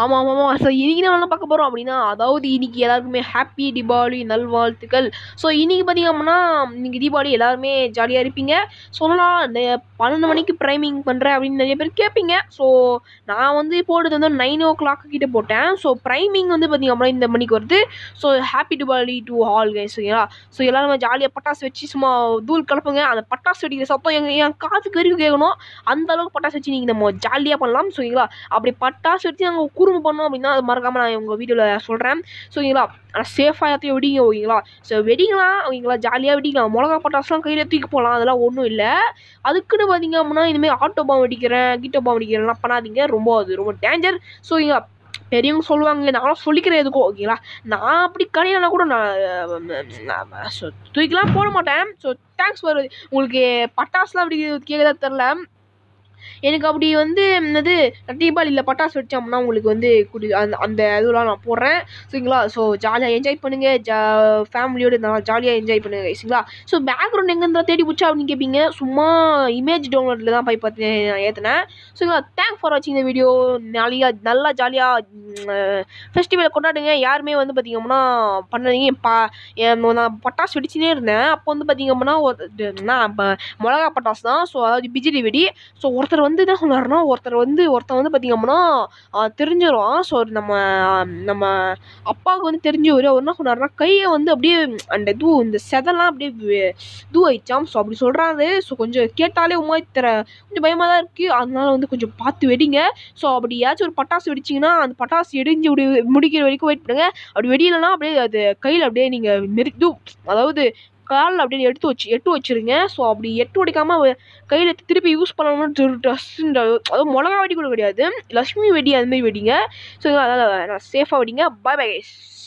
ஆமாம் ஆமாம் ஆமாம் ஸோ இன்றைக்கி நம்ம பார்க்க போகிறோம் அப்படின்னா அதாவது இன்றைக்கி எல்லாருக்குமே ஹாப்பி தீபாவளி நல்வாழ்த்துக்கள் ஸோ இன்றைக்கி பார்த்திங்க அப்படின்னா இன்றைக்கி தீபாவளி எல்லாருமே ஜாலியாக இருப்பீங்க சொல்லலாம் பன்னெண்டு மணிக்கு ப்ரைமிங் பண்ணுறேன் அப்படின்னு நிறைய பேர் கேட்பீங்க ஸோ நான் வந்து போட்டது வந்து நைன் ஓ கிளாக் கிட்டே போட்டேன் ஸோ ப்ரைமிங் வந்து பார்த்திங்க அப்படின்னா இந்த மணிக்கு வருது so happy Deepavali to all guys ஓகேங்களா ஸோ எல்லாருமே ஜாலியாக பட்டாசு வச்சு சும்மா தூள் கலப்புங்க அந்த பட்டாசு வெடிக்கிற சத்தம் எங்கள் என் காதுக்கு வரைக்கும் கேட்கணும் அந்த அளவுக்கு பட்டாசு வச்சு நீங்கள் நம்ம ஜாலியாக பண்ணலாம் ஸோ ஓகேங்களா அப்படி பட்டாசு வச்சு நாங்கள் குறும்பு பண்ணோம் அப்படின்னா அது மறக்காமல் நான் உங்கள் வீடியோவில் சொல்கிறேன் ஸோ ஓகேங்களா ஆனால் சேஃபாக எல்லாத்தையும் வெடிங்க ஓகேங்களா ஸோ வெடிங்களா ஓகேங்களா ஜாலியாக வெடிக்கலாம் மிளகா பட்டாசுலாம் கையில் தூக்கி போகலாம் அதெல்லாம் ஒன்றும் இல்லை அதுக்குன்னு பார்த்தீங்க அப்படின்னா இனிமேல் ஆட்டோ பாம் வெடிக்கிறேன் கீட்டோ வெடிக்கிறேன் வெடிக்கிறேன்லாம் பண்ணாதீங்க ரொம்ப அது ரொம்ப டேஞ்சர் ஸோ ஓகேங்களா பெரியவங்க சொல்லுவாங்க நானும் சொல்லிக்கிறேன் எதுக்கும் ஓகேங்களா நான் அப்படி கடையிலனா கூட நான் தூக்கிலாம் போட மாட்டேன் ஸோ தேங்க்ஸ் ஃபார் உங்களுக்கு பட்டாசுலாம் அப்படி கேட்குதா தெரில எனக்கு அப்படி வந்து என்னது தீபாவளியில் பட்டாசு வச்சோம்னா உங்களுக்கு வந்து குடி அந்த அந்த இதுலாம் நான் போடுறேன் சரிங்களா ஸோ ஜாலியாக என்ஜாய் பண்ணுங்கள் ஜா ஃபேமிலியோடு நான் ஜாலியாக என்ஜாய் பண்ணுங்கள் சரிங்களா ஸோ பேக்ரவுண்ட் எங்கேருந்தா தேடி பிடிச்சா அப்படின்னு கேட்பீங்க சும்மா இமேஜ் டவுன்லோடில் தான் போய் பார்த்து நான் ஏற்றினேன் சரிங்களா தேங்க்ஸ் ஃபார் வாட்சிங் இந்த வீடியோ நல்லா நல்லா ஜாலியாக ஃபெஸ்டிவலை கொண்டாடுங்க யாருமே வந்து பார்த்திங்கம்னா பண்ணுறீங்க பா நான் பட்டாசு வெடிச்சுனே இருந்தேன் அப்போ வந்து பார்த்திங்கம்னா நான் மிளகா பட்டாசு தான் ஸோ அதாவது பிஜிலி வெடி ஸோ ஒருத்தர் ஒருத்தர் வந்து என்ன சொல்லுவாருன்னா ஒருத்தர் வந்து ஒருத்தன் வந்து பார்த்திங்க அப்படின்னா தெரிஞ்சிடும் ஸோ நம்ம நம்ம அப்பாவுக்கு வந்து தெரிஞ்சவர் அவர் என்ன சொன்னாருன்னா கையை வந்து அப்படியே அந்த இது இந்த செதெல்லாம் அப்படியே ஆயிடுச்சாம் ஸோ அப்படி சொல்கிறாரு ஸோ கொஞ்சம் கேட்டாலே உமா தர கொஞ்சம் பயமாக தான் இருக்குது அதனால் வந்து கொஞ்சம் பார்த்து வெடிங்க ஸோ அப்படி ஏதாச்சும் ஒரு பட்டாசு வெடிச்சிங்கன்னா அந்த பட்டாசு எடிஞ்சு முடிக்கிற வரைக்கும் வெயிட் பண்ணுங்கள் அப்படி வெடியிலனா அப்படியே அது கையில் அப்படியே நீங்கள் மெரி அதாவது காலில் அப்படியே எடுத்து வச்சு எட்டு வச்சுருங்க ஸோ அப்படி எட்டு உடைக்காமல் கையில் திருப்பி யூஸ் பண்ணணும்னு ட்ரெஸ்ன்ற அதாவது மிளகா வெடி கூட கிடையாது லக்ஷ்மி வெடி அதுமாரி வெடிங்க ஸோ அதனால் சேஃபாக வெடிங்க பாய் பாய் கைஸ்